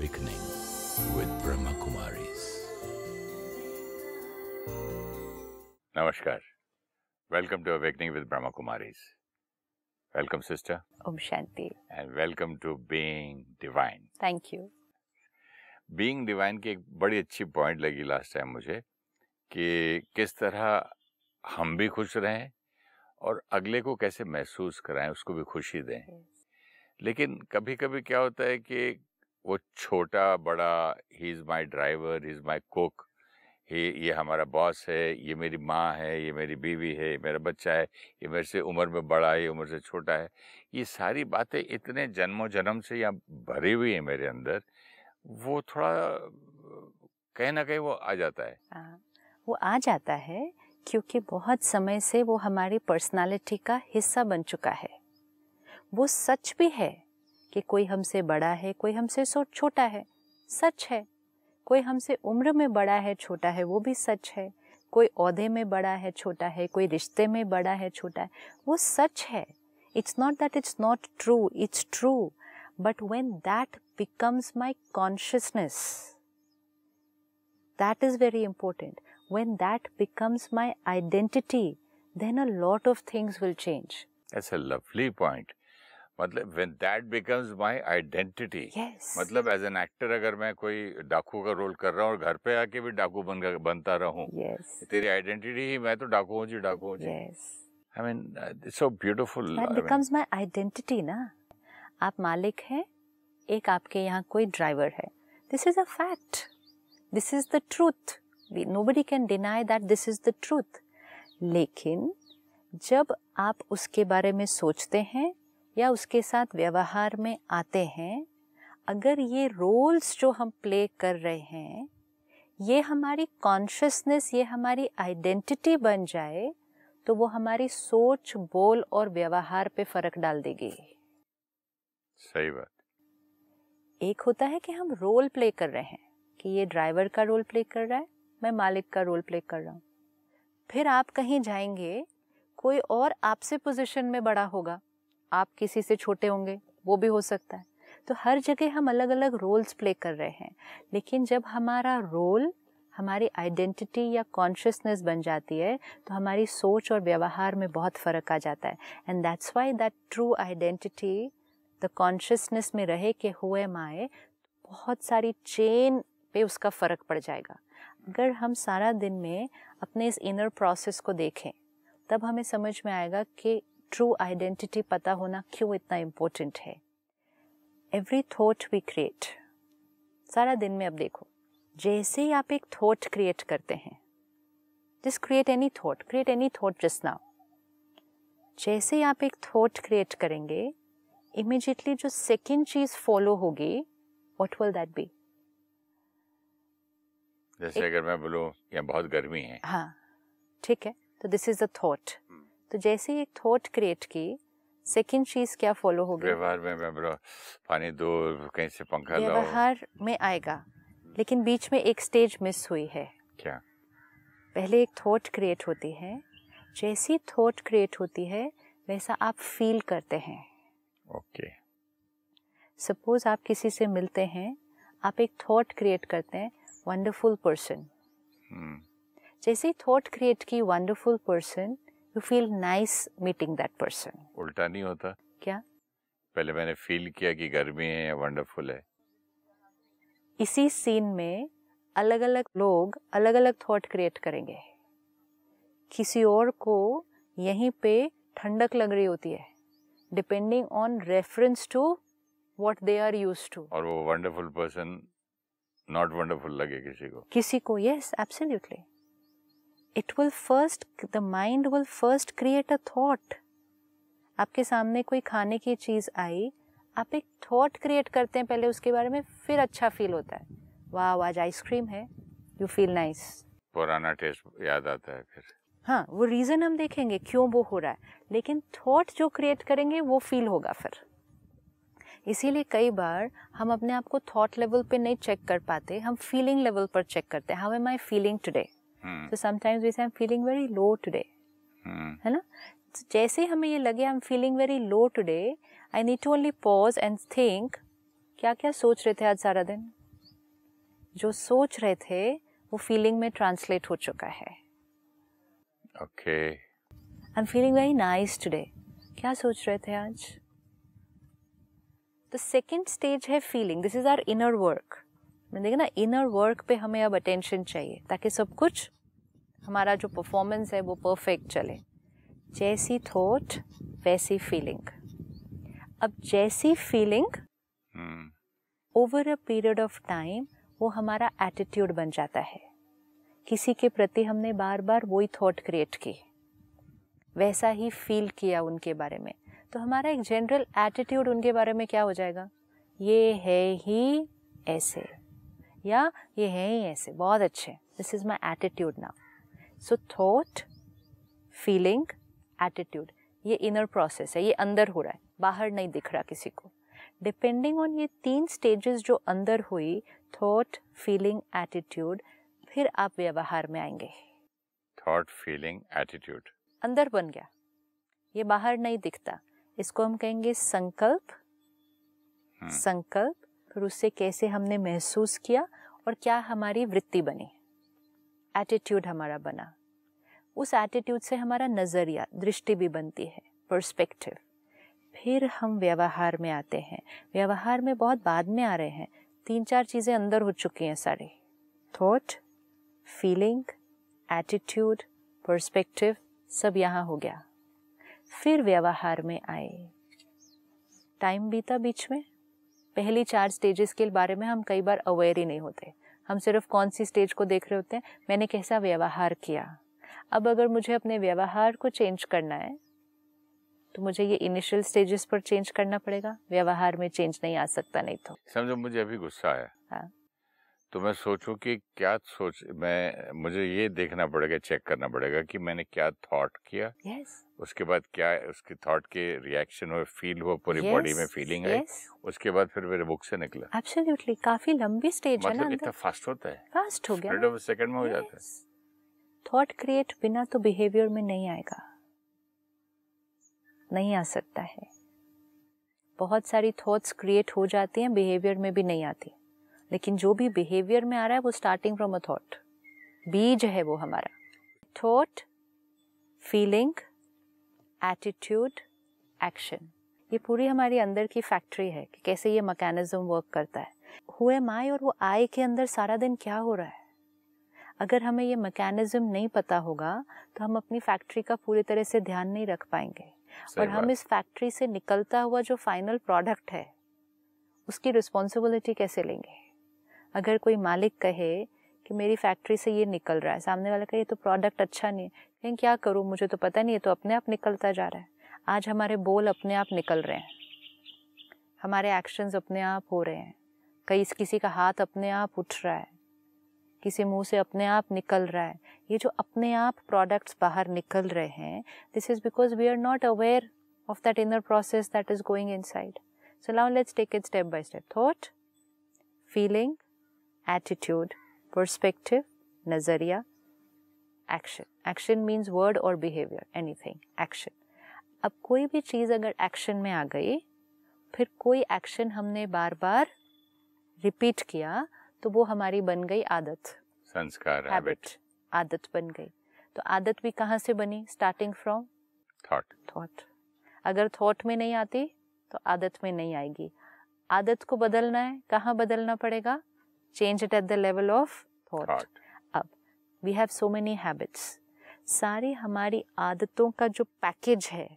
awakening with Brahma Kumaris. Namaskar. Welcome to Awakening with Brahma Kumaris. Welcome, sister. Om Shanti. And welcome to Being Divine. Thank you. Being Divine की एक बड़ी अच्छी point लगी last time मुझे कि किस तरह हम भी खुश रहें और अगले को कैसे महसूस कराएं उसको भी खुशी दें लेकिन कभी कभी क्या होता है कि वो छोटा बड़ा he is my driver he is my cook he ये हमारा बॉस है ये मेरी माँ है ये मेरी बीवी है मेरा बच्चा है ये मेरे से उम्र में बड़ा है उम्र से छोटा है ये सारी बातें इतने जन्मों जन्म से यहाँ भरी हुई है मेरे अंदर वो थोड़ा कहीं ना कहीं वो आ जाता है आ, हाँ, वो आ जाता है क्योंकि बहुत समय से वो हमारी पर्सनालिटी का हिस्सा बन चुका है वो सच भी है कि कोई हमसे बड़ा है कोई हमसे सो छोटा है सच है कोई हमसे उम्र में बड़ा है छोटा है वो भी सच है कोई औहदे में बड़ा है छोटा है कोई रिश्ते में बड़ा है छोटा है वो सच है it's not that it's not true it's true but when that becomes my consciousness that is very important when that becomes my identity then a lot of things will change that's a lovely point मतलब when that becomes my identity मतलब as an actor अगर मैं कोई डाकू का role कर रहा हूँ और घर पे आके भी डाकू बन बनता रहूँ yes. तेरी आइडेंटिटी ही मैं तो डाकू हूँ जी डाकू हूँ जी I mean it's so beautiful that becomes my identity ना आप मालिक हैं एक आपके यहाँ कोई ड्राइवर है this is a fact this is the truth nobody can deny that this is the truth लेकिन जब आप उसके बारे में सोचते हैं या उसके साथ व्यवहार में आते हैं अगर ये रोल्स जो हम प्ले कर रहे हैं ये हमारी कॉन्शियसनेस ये हमारी आइडेंटिटी बन जाए तो वो हमारी सोच बोल और व्यवहार पे फर्क डाल देगी सही बात एक होता है कि हम रोल प्ले कर रहे हैं कि ये ड्राइवर का रोल प्ले कर रहा है मैं मालिक का रोल प्ले कर रहा हूँ फिर आप कहीं जाएंगे कोई और आपसे पोजीशन में बड़ा होगा आप किसी से छोटे होंगे वो भी हो सकता है तो हर जगह हम अलग अलग रोल्स प्ले कर रहे हैं लेकिन जब हमारा रोल हमारी आइडेंटिटी या कॉन्शियसनेस बन जाती है तो हमारी सोच और व्यवहार में बहुत फ़र्क आ जाता है and that's why that true identity the consciousness में रहे कि हुए माए बहुत सारी चेन पे उसका फ़र्क पड़ जाएगा अगर हम सारा दिन में अपने इस इनर प्रोसेस को देखें तब हमें समझ में आएगा कि ट्रू आइडेंटिटी पता होना क्यों इतना इम्पोर्टेंट है एवरी थॉट वी क्रिएट सारा दिन में अब देखो जैसे ही आप एक थॉट क्रिएट करते हैं जिस create any thought create any thought जिस नाउ जैसे ही आप एक थॉट क्रिएट करेंगे इमिजिएटली जो सेकेंड चीज फॉलो होगी व्हाट विल दैट बी जैसे अगर मैं बोलूं यहाँ बहुत गर्मी है हाँ ठीक है तो दिस इज अ थॉट तो जैसे ही एक थॉट क्रिएट की सेकंड चीज क्या फॉलो होगी व्यवहार में मैं पानी दो कहीं से पंखा लाओ व्यवहार में आएगा लेकिन बीच में एक स्टेज मिस हुई है क्या पहले एक थॉट क्रिएट होती है जैसी थॉट क्रिएट होती है वैसा आप फील करते हैं ओके सपोज आप किसी से मिलते हैं आप एक थॉट क्रिएट करते हैं वंडरफुल पर्सन hmm. जैसे ही थॉट क्रिएट की wonderful person you feel nice meeting that person उल्टा नहीं होता क्या पहले मैंने फील किया कि गर्मी है या वंडरफुल है इसी सीन में अलग अलग लोग अलग अलग थॉट क्रिएट करेंगे किसी और को यहीं पे ठंडक लग रही होती है depending on reference to what they are used to और वो वंडरफुल पर्सन नॉट वंडरफुल लगे किसी को किसी को yes absolutely it will first the mind will first create a thought आपके सामने कोई खाने की चीज़ आई आप एक थॉट क्रिएट करते हैं पहले उसके बारे में फिर अच्छा फील होता है वाह आज आइसक्रीम है यू फील नाइस पुराना टेस्ट याद आता है फिर हाँ वो रीज़न हम देखेंगे क्यों वो हो रहा है लेकिन थॉट जो क्रिएट करेंगे वो फील होगा फिर इसीलिए कई बार हम अपने आप को थॉट लेवल पे नहीं चेक कर पाते हम फीलिंग लेवल पर चेक करते हैं how am I feeling today तो sometimes we say I am feeling very low today है ना तो जैसे हमें ये लगे I am feeling very low today I need to only pause and think क्या क्या सोच रहे थे आज सारा दिन जो सोच रहे थे वो फीलिंग में ट्रांसलेट हो चुका है okay I am feeling very nice today क्या सोच रहे थे आज द सेकेंड स्टेज है feeling this is our inner work देखा ना इनर वर्क पे हमें अब अटेंशन चाहिए ताकि सब कुछ हमारा जो परफॉर्मेंस है वो परफेक्ट चले जैसी थॉट वैसी फीलिंग अब जैसी feeling over a period of time वो हमारा एटीट्यूड बन जाता है किसी के प्रति हमने बार बार वही थॉट क्रिएट की वैसा ही फील किया उनके बारे में तो हमारा एक जनरल एटीट्यूड उनके बारे में क्या हो जाएगा ये है ही ऐसे या ये है ही ऐसे बहुत अच्छे this is my attitude now so thought feeling attitude ये इनर प्रोसेस है ये अंदर हो रहा है बाहर नहीं दिख रहा किसी को डिपेंडिंग ऑन ये तीन स्टेजेस जो अंदर हुई थॉट फीलिंग एटीट्यूड फिर आप व्यवहार में आएंगे थॉट फीलिंग एटीट्यूड अंदर बन गया ये बाहर नहीं दिखता इसको हम कहेंगे संकल्प hmm. संकल्प फिर उससे कैसे हमने महसूस किया और क्या हमारी वृत्ति बनी एटीट्यूड हमारा बना उस एटीट्यूड से हमारा नज़रिया दृष्टि भी बनती है पर्सपेक्टिव फिर हम व्यवहार में आते हैं व्यवहार में बहुत बाद में आ रहे हैं तीन चार चीज़ें अंदर हो चुकी हैं सारी थॉट फीलिंग एटीट्यूड पर्सपेक्टिव सब यहाँ हो गया फिर व्यवहार में आए टाइम बीता बीच में पहली चार स्टेजेस के बारे में हम कई बार अवेयर ही नहीं होते हम सिर्फ कौन सी स्टेज को देख रहे होते हैं मैंने कैसा व्यवहार किया अब अगर मुझे अपने व्यवहार को चेंज करना है तो मुझे ये इनिशियल स्टेजेस पर चेंज करना पड़ेगा व्यवहार में चेंज नहीं आ सकता नहीं तो समझो मुझे अभी गुस्सा है हाँ तो मैं सोचूं कि क्या सोच मैं मुझे ये देखना पड़ेगा चेक करना पड़ेगा कि मैंने क्या थॉट किया yes. उसके बाद क्या उसके थॉट के रिएक्शन हुए फील हुआ पूरी बॉडी yes. में फीलिंग yes. आई उसके बाद फिर मेरे बुक से निकला एब्सोल्युटली काफी लंबी स्टेज मतलब है ना मतलब इतना फास्ट होता है फास्ट हो गया सेकंड में हो जाता है थॉट क्रिएट बिना तो बिहेवियर में नहीं आएगा नहीं आ सकता है बहुत सारी थॉट्स क्रिएट हो जाती हैं बिहेवियर में भी नहीं आती लेकिन जो भी बिहेवियर में आ रहा है वो स्टार्टिंग फ्रॉम अ थॉट बीज है वो हमारा थॉट फीलिंग एटीट्यूड एक्शन ये पूरी हमारी अंदर की फैक्ट्री है कि कैसे ये मकैनिज्म वर्क करता है हुए माए और वो आय के अंदर सारा दिन क्या हो रहा है अगर हमें ये मैकेनिज्म नहीं पता होगा तो हम अपनी फैक्ट्री का पूरी तरह से ध्यान नहीं रख पाएंगे और हम इस फैक्ट्री से निकलता हुआ जो फाइनल प्रोडक्ट है उसकी रिस्पॉन्सिबिलिटी कैसे लेंगे अगर कोई मालिक कहे कि मेरी फैक्ट्री से ये निकल रहा है सामने वाला कहे तो प्रोडक्ट अच्छा नहीं है लेकिन क्या करूँ मुझे तो पता नहीं है तो अपने आप निकलता जा रहा है आज हमारे बोल अपने आप निकल रहे हैं हमारे एक्शंस अपने आप हो रहे हैं कई किसी का हाथ अपने आप उठ रहा है किसी मुंह से अपने आप निकल रहा है ये जो अपने आप प्रोडक्ट्स बाहर निकल रहे हैं this is because we are not aware of that inner process that is going inside so now let's take it step by step thought feeling attitude, perspective, nazariya, action. Action means word or behavior, anything, action. अब कोई भी चीज़ अगर action में आ गई फिर कोई action हमने बार बार repeat किया तो वो हमारी बन गई आदत संस्कार हैबिट आदत बन गई तो आदत भी कहाँ से बनी स्टार्टिंग फ्रॉम थॉट थॉट अगर थॉट में नहीं आती तो आदत में नहीं आएगी आदत को बदलना है कहाँ बदलना पड़ेगा change it at the level of thought अब we have so many habits सारी हमारी आदतों का जो पैकेज है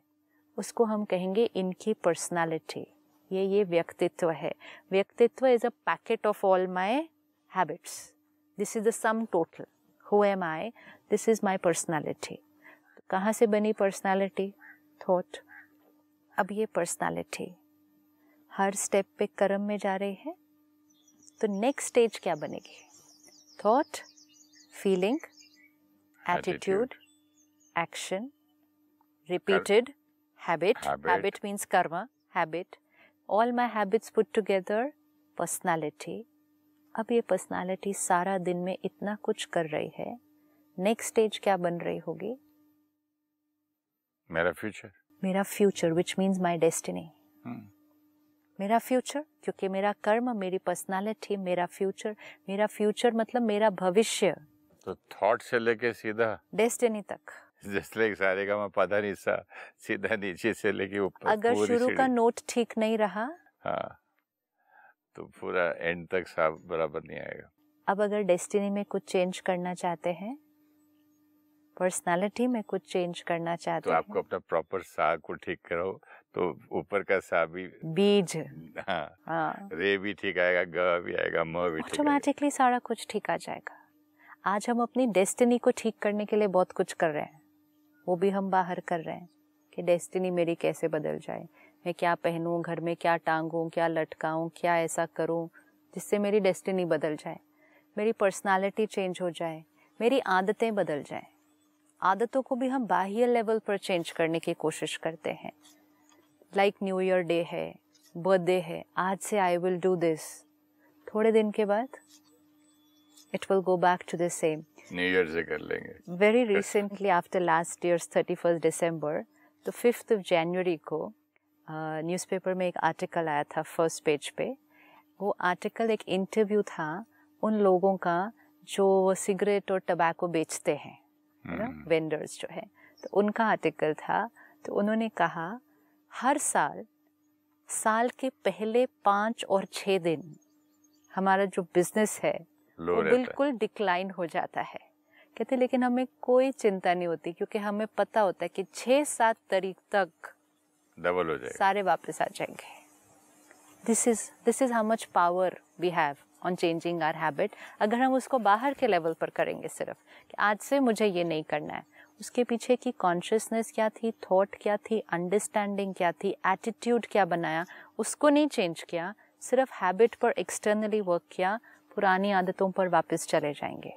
उसको हम कहेंगे इनकी पर्सनालिटी ये ये व्यक्तित्व है व्यक्तित्व is a packet of all my habits this is the sum total who am I this is my personality कहाँ से बनी पर्सनालिटी थॉट अब ये पर्सनालिटी हर स्टेप पे कर्म में जा रही है तो नेक्स्ट स्टेज क्या बनेगी thought feeling attitude action repeated habit habit means कर्म habit all my habits put together personality अब ये पर्सनालिटी सारा दिन में इतना कुछ कर रही है नेक्स्ट स्टेज क्या बन रही होगी मेरा फ्यूचर मेरा future which means my destiny मेरा फ्यूचर क्योंकि मेरा कर्म मेरी पर्सनालिटी मेरा फ्यूचर मेरा फ्यूचर मतलब मेरा भविष्य तो थॉट से लेके सीधा डेस्टिनी तक जिसलिए सारे का पता नहीं सा सीधा नीचे से लेके ऊपर अगर शुरू का नोट ठीक नहीं रहा हाँ तो पूरा एंड तक साफ बराबर नहीं आएगा अब अगर डेस्टिनी में कुछ चेंज करना चाहते हैं पर्सनालिटी में कुछ चेंज करना तो चाहते तो आपको अपना प्रॉपर सार को ठीक करो तो ऊपर का साबी बीज हाँ, हाँ। रे भी ठीक आएगा ग भी आएगा म भी ऑटोमेटिकली सारा कुछ ठीक आ जाएगा आज हम अपनी डेस्टिनी को ठीक करने के लिए बहुत कुछ कर रहे हैं वो भी हम बाहर कर रहे हैं कि डेस्टिनी मेरी कैसे बदल जाए मैं क्या पहनूं घर में क्या टांगूं क्या लटकाऊं क्या ऐसा करूं जिससे मेरी डेस्टिनी बदल जाए मेरी पर्सनालिटी चेंज हो जाए मेरी आदतें बदल जाएं आदतों को भी हम बाह्य लेवल पर चेंज करने की कोशिश करते हैं लाइक न्यू ईयर डे है बर्थडे है आज से आई विल डू दिस थोड़े दिन के बाद it will go back to the same new year से कर लेंगे very recently after last year thirty first December तो फिफ्थ ऑफ जनवरी को न्यूज़पेपर uh, में एक आर्टिकल आया था फर्स्ट पेज पे वो आर्टिकल एक इंटरव्यू था उन लोगों का जो सिगरेट और टबैको बेचते हैं वेंडर्स hmm. जो है तो उनका आर्टिकल था तो उन्होंने कहा हर साल साल के पहले पाँच और छः दिन हमारा जो बिजनेस है वो बिल्कुल डिक्लाइन हो जाता है कहते लेकिन हमें कोई चिंता नहीं होती क्योंकि हमें पता होता है कि छः सात तारीख तक डबल हो जाएगा सारे वापस आ जाएंगे this is this is how much power we have on changing our habit अगर हम उसको बाहर के लेवल पर करेंगे सिर्फ कि आज से मुझे ये नहीं करना है उसके पीछे की कॉन्शियसनेस क्या थी थॉट क्या थी अंडरस्टैंडिंग क्या थी एटीट्यूड क्या बनाया उसको नहीं चेंज किया सिर्फ हैबिट पर एक्सटर्नली वर्क किया पुरानी आदतों पर वापस चले जाएंगे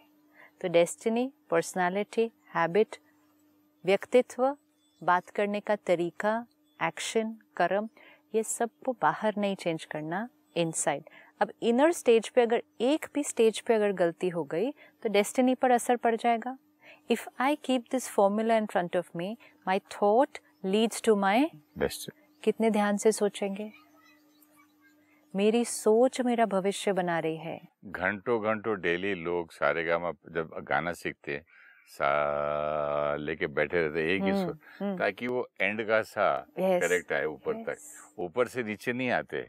तो डेस्टिनी पर्सनालिटी हैबिट व्यक्तित्व बात करने का तरीका एक्शन कर्म ये सब को बाहर नहीं चेंज करना इनसाइड अब इनर स्टेज पे अगर एक भी स्टेज पे अगर गलती हो गई तो डेस्टिनी पर असर पड़ जाएगा if I keep this formula in front of me, my thought leads to my best. कितने ध्यान से सोचेंगे मेरी सोच मेरा भविष्य बना रही है घंटों घंटों डेली लोग सारे गामा जब गाना सीखते लेके बैठे रहते एक ही हम्म, सुर हम्म। ताकि वो एंड का सा करेक्ट आए ऊपर तक ऊपर से नीचे नहीं आते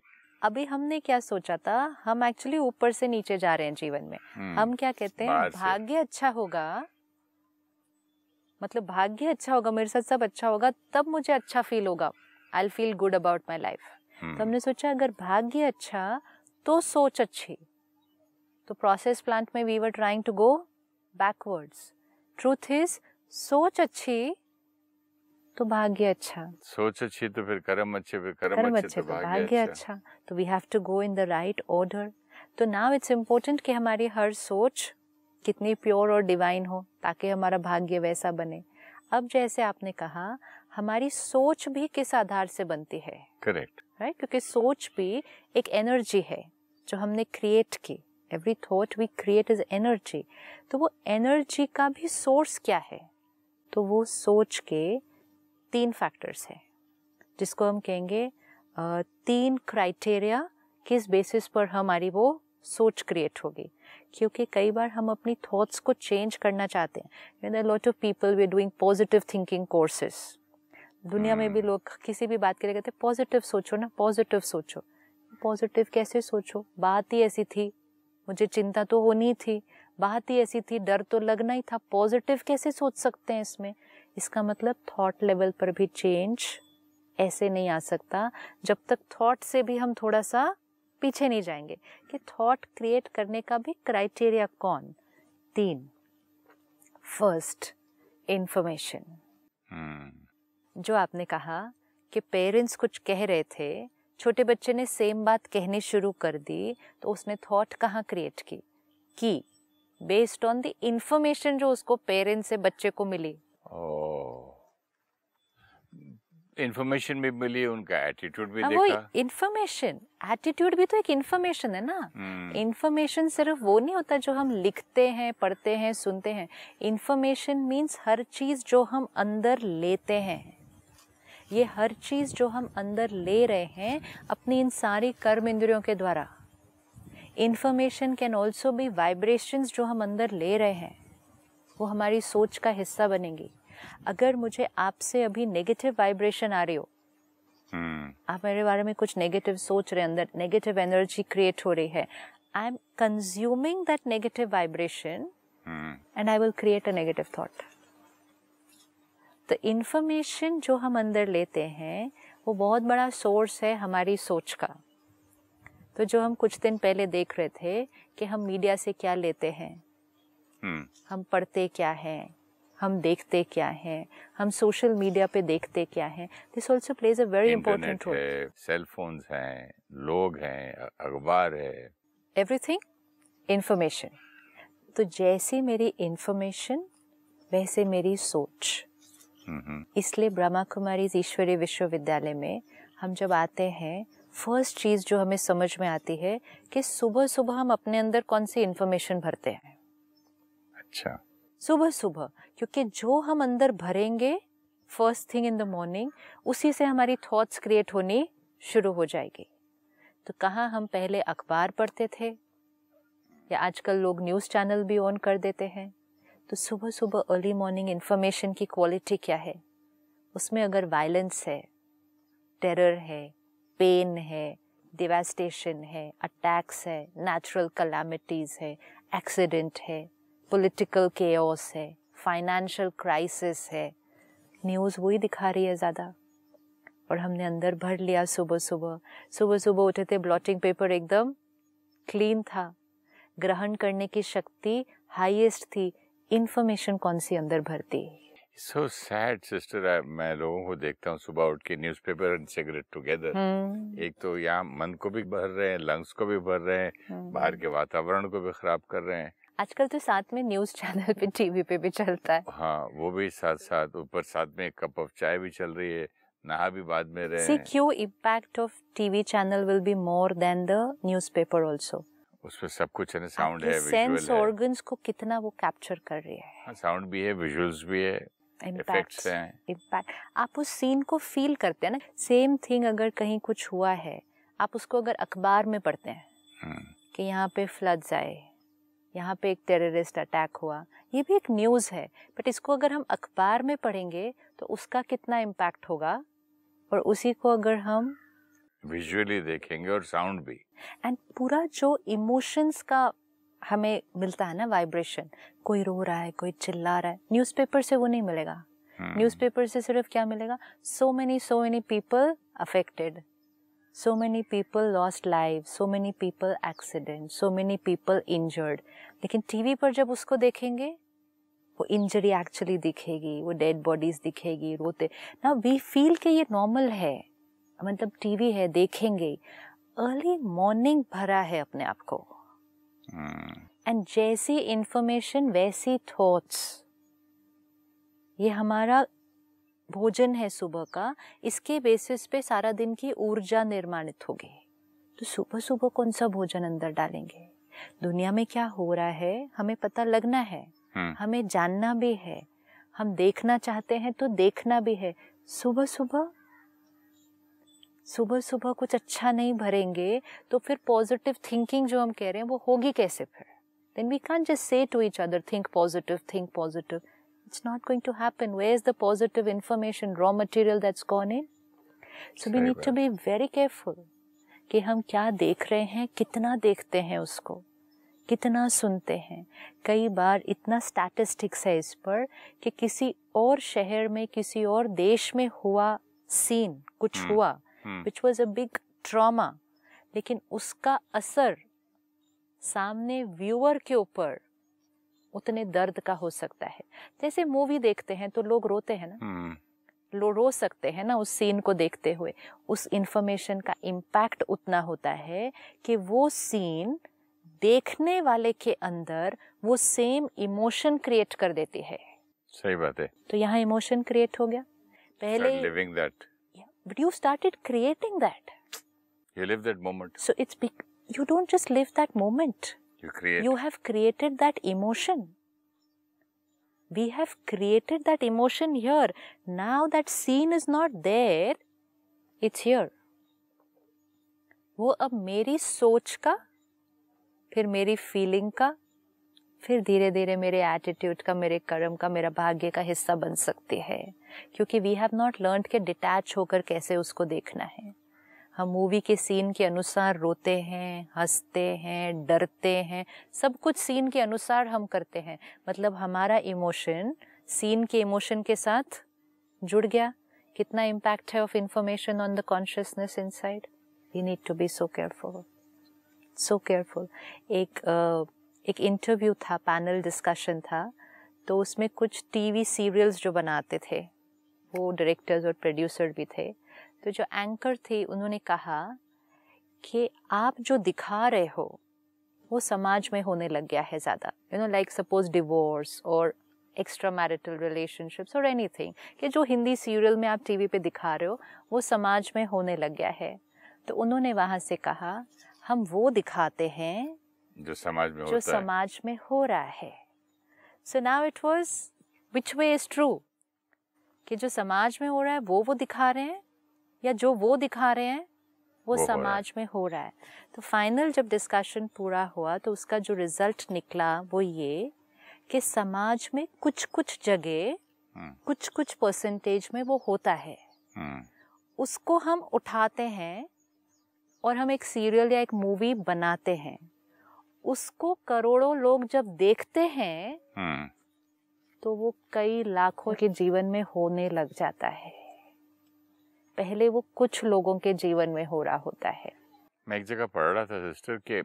अभी हमने क्या सोचा था हम एक्चुअली ऊपर से नीचे जा रहे हैं जीवन में हम्म। हम क्या कहते हैं भाग्य अच्छा होगा मतलब भाग्य अच्छा होगा मेरे साथ सब अच्छा होगा तब मुझे अच्छा फील होगा I feel good about my life तो हमने सोचा अगर भाग्य अच्छा तो सोच अच्छी तो प्रोसेस प्लांट में we were trying to go backwards truth is सोच अच्छी तो भाग्य अच्छा सोच अच्छी तो फिर कर्म अच्छे फिर कर्म, कर्म अच्छे, अच्छे तो, तो भाग्य, भाग्य अच्छा, अच्छा। तो we have to go in the right order तो नाउ इट्स इम्पोर्टेंट कि हमारी हर सोच कितनी प्योर और डिवाइन हो ताकि हमारा भाग्य वैसा बने अब जैसे आपने कहा हमारी सोच भी किस आधार से बनती है करेक्ट राइट right? क्योंकि सोच भी एक एनर्जी है जो हमने क्रिएट की every thought we create is energy तो वो एनर्जी का भी सोर्स क्या है तो वो सोच के तीन फैक्टर्स है जिसको हम कहेंगे तीन क्राइटेरिया किस बेसिस पर हमारी वो सोच क्रिएट होगी क्योंकि कई बार हम अपनी थॉट्स को चेंज करना चाहते हैं lot of people we doing positive thinking courses दुनिया में भी hmm. लोग किसी भी बात के लिए कहते हैं पॉजिटिव सोचो ना पॉजिटिव सोचो पॉजिटिव कैसे सोचो बात ही ऐसी थी मुझे चिंता तो होनी थी बात ही ऐसी थी डर तो लगना ही था पॉजिटिव कैसे सोच सकते हैं इसमें इसका मतलब थॉट लेवल पर भी चेंज ऐसे नहीं आ सकता जब तक थॉट से भी हम थोड़ा सा पीछे नहीं जाएंगे कि थॉट क्रिएट करने का भी क्राइटेरिया कौन तीन फर्स्ट इन्फॉर्मेशन hmm. जो आपने कहा कि पेरेंट्स कुछ कह रहे थे छोटे बच्चे ने सेम बात कहनी शुरू कर दी तो उसने थॉट कहाँ क्रिएट की कि बेस्ड ऑन द इन्फॉर्मेशन जो उसको पेरेंट्स से बच्चे को मिली oh. इन्फॉर्मेशन भी मिली उनका एटीट्यूड भी देखा इन्फॉर्मेशन एटीट्यूड भी तो एक इन्फॉर्मेशन है ना इन्फॉर्मेशन हम्म। hmm. सिर्फ वो नहीं होता जो हम लिखते हैं पढ़ते हैं सुनते हैं इन्फॉर्मेशन मीन्स हर चीज जो हम अंदर लेते हैं ये हर चीज जो हम अंदर ले रहे हैं अपनी इन सारी कर्म इंद्रियों के द्वारा इन्फॉर्मेशन कैन ऑल्सो भी वाइब्रेशन जो हम अंदर ले रहे हैं वो हमारी सोच का हिस्सा बनेंगी अगर मुझे आपसे अभी नेगेटिव वाइब्रेशन आ रही हो hmm. आप मेरे बारे में कुछ नेगेटिव सोच रहे हैं अंदर नेगेटिव एनर्जी क्रिएट हो रही है I am consuming that negative vibration and I will create a negative thought तो इन्फॉर्मेशन जो हम अंदर लेते हैं वो बहुत बड़ा सोर्स है हमारी सोच का तो जो हम कुछ दिन पहले देख रहे थे कि हम मीडिया से क्या लेते हैं hmm. हम पढ़ते क्या हैं हम देखते क्या है हम सोशल मीडिया पे देखते क्या है this also plays a very important role cell phone हैं लोग हैं अखबार है एवरीथिंग इंफॉर्मेशन तो जैसी मेरी इंफॉर्मेशन वैसे मेरी सोच इसलिए ब्रह्मा कुमारी ईश्वरीय विश्वविद्यालय में हम जब आते हैं फर्स्ट चीज़ जो हमें समझ में आती है कि सुबह सुबह हम अपने अंदर कौन सी इन्फॉर्मेशन भरते हैं अच्छा सुबह सुबह क्योंकि जो हम अंदर भरेंगे first thing in the morning उसी से हमारी थॉट्स क्रिएट होनी शुरू हो जाएगी तो कहाँ हम पहले अखबार पढ़ते थे या आजकल लोग न्यूज़ चैनल भी ऑन कर देते हैं तो सुबह सुबह अर्ली मॉर्निंग इन्फॉर्मेशन की क्वालिटी क्या है उसमें अगर वायलेंस है टेरर है पेन है डिवेस्टेशन है अटैक्स है नेचुरल कलामिटीज़ है एक्सीडेंट है पॉलिटिकल केओस है फाइनेंशियल क्राइसिस है न्यूज़ वही दिखा रही है ज़्यादा और हमने अंदर भर लिया सुबह सुबह सुबह सुबह उठे थे ब्लॉटिंग पेपर एकदम क्लीन था ग्रहण करने की शक्ति हाईएस्ट थी इन्फॉर्मेशन कौन सी अंदर भरती सो सैड सिस्टर मैं लोगों को देखता हूँ सुबह उठ के newspaper and cigarette together एक तो यहाँ मन को भी भर रहे हैं लंग्स को भी भर रहे हैं हम्म। बाहर के वातावरण को भी खराब कर रहे हैं आजकल तो साथ में न्यूज चैनल पे टीवी पे भी चलता है हाँ वो भी साथ साथ ऊपर साथ में एक कप ऑफ चाय भी चल रही है नहा भी बाद में रहे सी क्यों impact of TV channel will be more than the newspaper also उसमें सब कुछ है साउंड है सेंस ऑर्गन्स को कितना वो कैप्चर कर रही है साउंड हाँ, भी है विजुअल्स भी है इम्पैक्ट इम्पैक्ट आप उस सीन को फील करते हैं ना सेम थिंग अगर कहीं कुछ हुआ है आप उसको अगर अखबार में पढ़ते हैं हम्म। कि यहाँ पे फ्लड्स आए यहाँ पे एक टेररिस्ट अटैक हुआ ये भी एक न्यूज़ है बट इसको अगर हम अखबार में पढ़ेंगे तो उसका कितना इम्पैक्ट होगा और उसी को अगर हम विजुअली देखेंगे और साउंड भी एंड पूरा जो इमोशंस का हमें मिलता है ना वाइब्रेशन कोई रो रहा है कोई चिल्ला रहा है न्यूज़पेपर से वो नहीं मिलेगा न्यूज़पेपर हम्म। से सिर्फ क्या मिलेगा so many so many people affected so many people lost lives, so many people accident, so many people injured. लेकिन टीवी पर जब उसको देखेंगे वो इंजरी एक्चुअली दिखेगी वो डेड बॉडीज दिखेगी रोते ना वी फील के ये नॉर्मल है मतलब टीवी है देखेंगे अर्ली मॉर्निंग भरा है अपने आप को एंड hmm. जैसी इंफॉर्मेशन वैसी थॉट्स ये हमारा भोजन है सुबह का इसके बेसिस पे सारा दिन की ऊर्जा निर्माणित होगी तो सुबह सुबह कौन सा भोजन अंदर डालेंगे दुनिया में क्या हो रहा है हमें पता लगना है हम्म। हमें जानना भी है हम देखना चाहते हैं तो देखना भी है सुबह सुबह सुबह सुबह कुछ अच्छा नहीं भरेंगे तो फिर पॉजिटिव थिंकिंग जो हम कह रहे हैं वो होगी कैसे फिर then we can just say to each other think positive think positive It's not going to happen. Where's the positive information, raw material that's gone in? So we need to be very careful कि हम क्या देख रहे हैं कितना देखते हैं उसको कितना सुनते हैं कई बार इतना स्टैटिस्टिक्स है इस पर कि किसी और शहर में किसी और देश में हुआ सीन कुछ हम्म, हुआ which was a big trauma लेकिन उसका असर सामने व्यूअर के ऊपर उतने दर्द का हो सकता है जैसे मूवी देखते हैं तो लोग रोते हैं ना हम्म। लोग रो सकते हैं ना उस सीन को देखते हुए उस इंफॉर्मेशन का इम्पैक्ट उतना होता है कि वो सीन देखने वाले के अंदर वो सेम इमोशन क्रिएट कर देती है सही बात है तो यहाँ इमोशन क्रिएट हो गया पहले living that but you started creating that you live that moment so it's you don't just live that moment You create. You have created that emotion. We have created that emotion here. Now that scene is not there, it's here. वो अब मेरी सोच का फिर मेरी feeling का फिर धीरे धीरे मेरे एटीट्यूड का मेरे कर्म का मेरा भाग्य का हिस्सा बन सकती है क्योंकि वी हैव नॉट लर्न के डिटैच होकर कैसे उसको देखना है हम मूवी के सीन के अनुसार रोते हैं हंसते हैं डरते हैं सब कुछ सीन के अनुसार हम करते हैं मतलब हमारा इमोशन सीन के इमोशन के साथ जुड़ गया कितना इम्पैक्ट है of information on the consciousness inside we need to be so careful so careful एक एक इंटरव्यू था पैनल डिस्कशन था तो उसमें कुछ टीवी सीरियल्स जो बनाते थे वो डायरेक्टर्स और प्रोड्यूसर भी थे तो जो एंकर थे उन्होंने कहा कि आप जो दिखा रहे हो वो समाज में होने लग गया है ज़्यादा you know like suppose divorce और एक्स्ट्रा मैरिटल रिलेशनशिप्स और एनीथिंग कि जो हिंदी सीरियल में आप टीवी पे दिखा रहे हो वो समाज में होने लग गया है तो उन्होंने वहाँ से कहा हम वो दिखाते हैं जो समाज में जो समाज में हो रहा है so now it was which way is true कि जो समाज में हो रहा है वो वो दिखा रहे हैं या जो वो दिखा रहे हैं वो, वो समाज में हो रहा है तो फाइनल जब डिस्कशन पूरा हुआ तो उसका जो रिजल्ट निकला वो ये कि समाज में कुछ कुछ जगह कुछ कुछ परसेंटेज में वो होता है हम्म। उसको हम उठाते हैं और हम एक सीरियल या एक मूवी बनाते हैं उसको करोड़ों लोग जब देखते हैं हम्म। तो वो कई लाखों के जीवन में होने लग जाता है पहले वो कुछ लोगों के जीवन में हो रहा होता है मैं एक जगह पढ़ रहा था सिस्टर के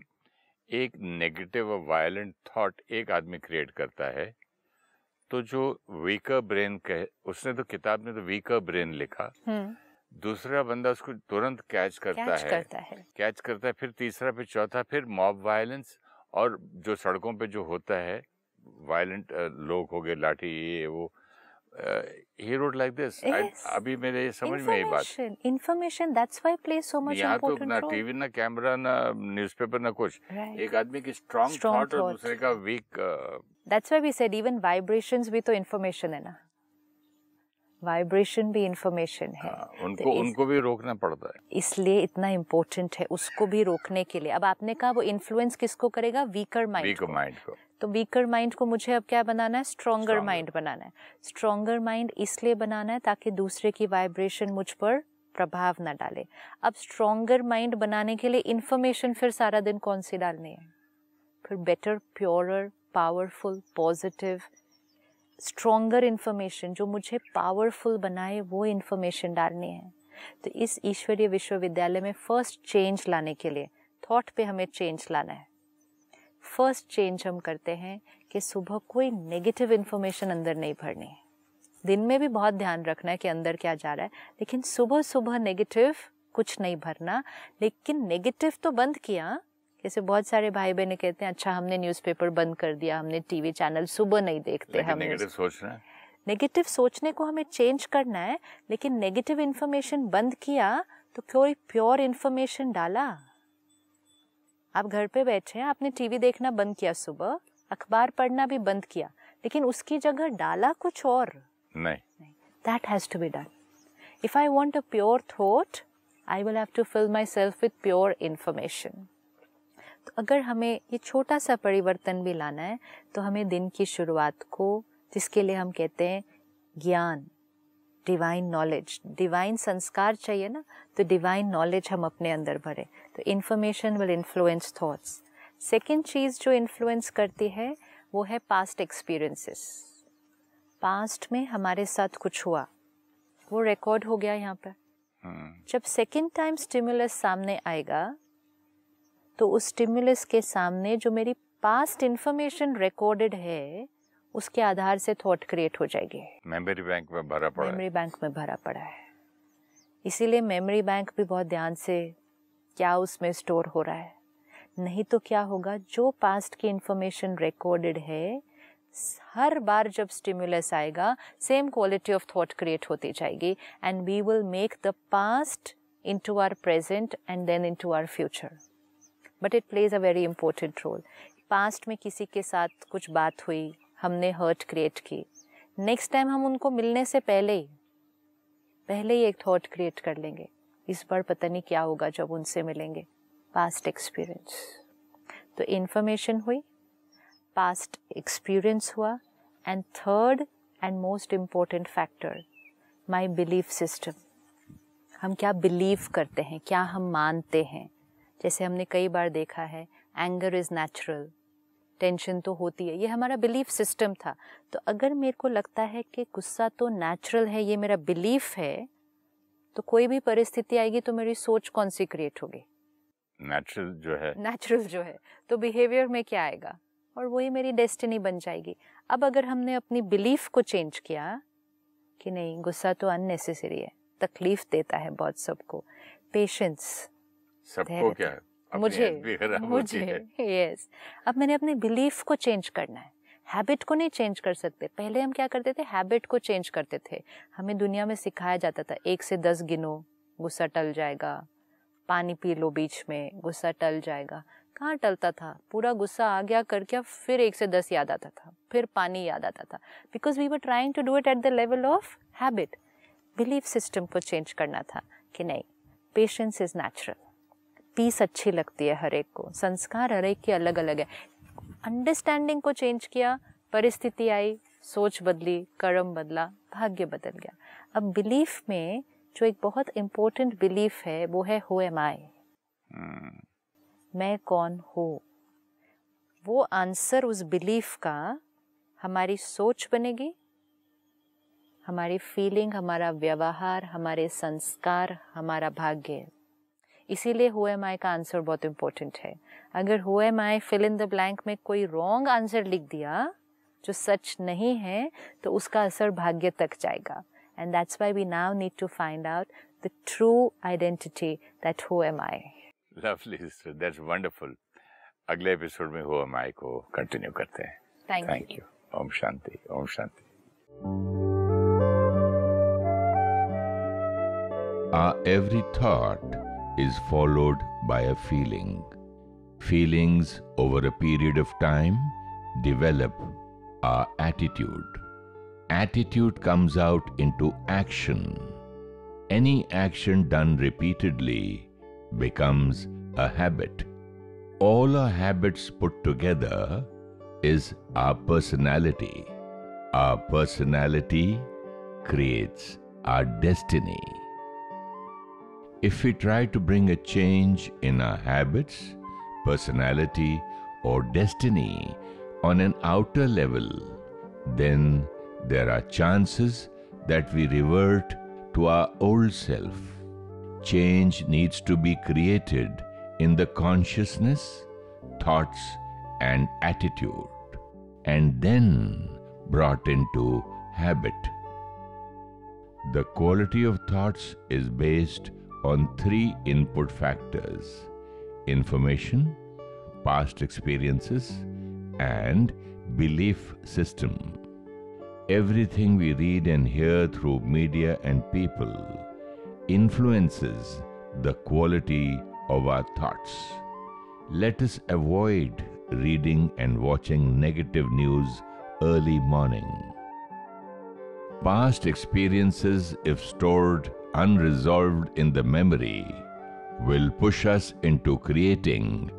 एक नेगेटिव और वायलेंट थॉट एक आदमी क्रिएट करता है तो जो वीकर ब्रेन कहे उसने तो किताब में तो वीकर ब्रेन लिखा हम्म। दूसरा बंदा उसको तुरंत कैच करता कैच है करता है कैच करता है फिर तीसरा फिर चौथा फिर मॉब वायलेंस और जो सड़कों पे जो होता है वायलेंट लोग हो गए लाठी ये वो ही रोड लाइक दिस अभी मेरे ये समझ में ये बात. Information that's why play so much important role ना टीवी ना कैमरा ना न्यूज़पेपर ना कुछ. एक आदमी की स्ट्रांग थॉट और दूसरे का weak that's why we said even vibrations भी तो इंफॉर्मेशन है ना. वाइब्रेशन भी इंफॉर्मेशन है हाँ, उनको तो उनको भी रोकना पड़ता है इसलिए इतना इंपॉर्टेंट है उसको भी रोकने के लिए अब आपने कहा वो इन्फ्लुएंस किसको करेगा वीकर माइंड वीकर माइंड को तो वीकर माइंड को मुझे अब क्या बनाना है स्ट्रोंगर माइंड बनाना है स्ट्रोंगर माइंड इसलिए बनाना है ताकि दूसरे की वाइब्रेशन मुझ पर प्रभाव ना डाले अब स्ट्रोंगर माइंड बनाने के लिए इन्फॉर्मेशन फिर सारा दिन कौन सी डालनी है फिर better purer powerful positive stronger information जो मुझे पावरफुल बनाए वो इन्फॉर्मेशन डालनी है तो इस ईश्वरीय विश्वविद्यालय में फर्स्ट चेंज लाने के लिए थॉट पे हमें चेंज लाना है फर्स्ट चेंज हम करते हैं कि सुबह कोई नेगेटिव इन्फॉर्मेशन अंदर नहीं भरनी है दिन में भी बहुत ध्यान रखना है कि अंदर क्या जा रहा है लेकिन सुबह सुबह नेगेटिव कुछ नहीं भरना लेकिन नेगेटिव तो बंद किया जैसे बहुत सारे भाई बहने कहते हैं अच्छा हमने न्यूज़पेपर बंद कर दिया हमने टीवी चैनल सुबह नहीं देखते हम नेगेटिव सोचना नेगेटिव सोचने को हमें चेंज करना है लेकिन नेगेटिव इन्फॉर्मेशन बंद किया तो क्यों प्योर इन्फॉर्मेशन डाला आप घर पे बैठे हैं आपने टीवी देखना बंद किया सुबह अखबार पढ़ना भी बंद किया लेकिन उसकी जगह डाला कुछ और नहीं that has to be done if I want a pure thought I will have to fill myself with pure information तो अगर हमें ये छोटा सा परिवर्तन भी लाना है तो हमें दिन की शुरुआत को जिसके लिए हम कहते हैं ज्ञान डिवाइन नॉलेज डिवाइन संस्कार चाहिए ना तो डिवाइन नॉलेज हम अपने अंदर भरें तो information will influence thoughts second चीज़ जो इन्फ्लुएंस करती है वो है पास्ट एक्सपीरियंसेस पास्ट में हमारे साथ कुछ हुआ वो रिकॉर्ड हो गया यहाँ पर जब सेकेंड टाइम स्टिमुलस सामने आएगा तो उस स्टिमुलस के सामने जो मेरी पास्ट इन्फॉर्मेशन रिकॉर्डेड है उसके आधार से थॉट क्रिएट हो जाएगी मेमोरी बैंक में भरा पड़ा मेमोरी बैंक में भरा पड़ा है इसीलिए मेमोरी बैंक भी बहुत ध्यान से क्या उसमें स्टोर हो रहा है नहीं तो क्या होगा जो पास्ट की इंफॉर्मेशन रिकॉर्डेड है हर बार जब स्टिम्युलस आएगा same quality of thought create होती जाएगी and we will make the past into our present and then into our future but it plays a very important role past में किसी के साथ कुछ बात हुई हमने हर्ट क्रिएट की नेक्स्ट टाइम हम उनको मिलने से पहले ही पहले ही एक थॉट क्रिएट कर लेंगे इस बार पता नहीं क्या होगा जब उनसे मिलेंगे पास्ट एक्सपीरियंस तो इन्फॉर्मेशन हुई पास्ट एक्सपीरियंस हुआ and third and most important factor my belief system हम क्या बिलीव करते हैं क्या हम मानते हैं जैसे हमने कई बार देखा है एंगर इज़ नेचुरल टेंशन तो होती है ये हमारा बिलीफ सिस्टम था तो अगर मेरे को लगता है कि गुस्सा तो नेचुरल है ये मेरा बिलीफ है तो कोई भी परिस्थिति आएगी तो मेरी सोच कौन सी क्रिएट होगी नेचुरल जो है नेचुरल जो है तो बिहेवियर में क्या आएगा और वही मेरी डेस्टिनी बन जाएगी अब अगर हमने अपनी बिलीफ को चेंज किया कि नहीं गुस्सा तो अननेसेसरी है तकलीफ देता है बहुत सबको पेशेंस सबको क्या है मुझे मुझे यस अब मैंने अपने बिलीफ को चेंज करना है हैबिट को नहीं चेंज कर सकते पहले हम क्या करते थे हैबिट को चेंज करते थे हमें दुनिया में सिखाया जाता था एक से दस गिनो गुस्सा टल जाएगा पानी पी लो बीच में गुस्सा टल जाएगा कहाँ टलता था पूरा गुस्सा आ गया कर गया फिर एक से दस याद आता था फिर पानी याद आता था because we were trying to do it at the level of habit belief system को चेंज करना था कि नहीं पेशेंस इज़ नेचुरल पीस अच्छी लगती है हर एक को संस्कार हर एक की अलग अलग है अंडरस्टैंडिंग को चेंज किया परिस्थिति आई सोच बदली कर्म बदला भाग्य बदल गया अब बिलीफ में जो एक बहुत इम्पोर्टेंट बिलीफ है वो है हो एम आई मैं कौन हो वो आंसर उस बिलीफ का हमारी सोच बनेगी हमारी फीलिंग हमारा व्यवहार हमारे संस्कार हमारा भाग्य इसीलिए हो एम आई का आंसर बहुत इम्पोर्टेंट है अगर who am I fill in the blank में कोई रॉन्ग आंसर लिख दिया जो सच नहीं है तो उसका असर भाग्य तक जाएगा and that's why we now need to find out the true identity that who am I lovely sister that's wonderful अगले एपिसोड में हो एम आई को कंटिन्यू करते हैं थैंक यू ओम शांति ओम शांति ah every thought is followed by a feeling. Feelings over a period of time develop our attitude. Attitude comes out into action. Any action done repeatedly becomes a habit. All our habits put together is our personality. Our personality creates our destiny. If we try to bring a change in our habits, personality, or destiny on an outer level, then there are chances that we revert to our old self. Change needs to be created in the consciousness, thoughts, and attitude, and then brought into habit. The quality of thoughts is based on three input factors information, past experiences, and belief system. Everything we read and hear through media and people influences the quality of our thoughts. Let us avoid reading and watching negative news early morning. Past experiences, if stored unresolved in the memory will push us into creating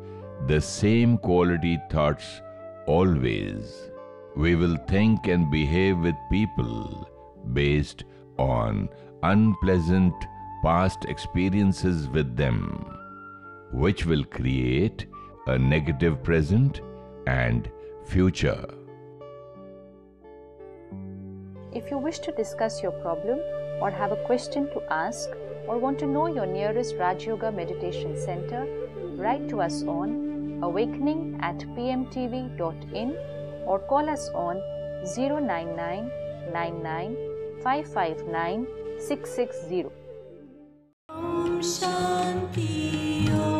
the same quality thoughts always. We will think and behave with people based on unpleasant past experiences with them, which will create a negative present and future. If you wish to discuss your problem, or have a question to ask or want to know your nearest Raj Yoga Meditation Center, write to us on awakening at pmtv.in or call us on 099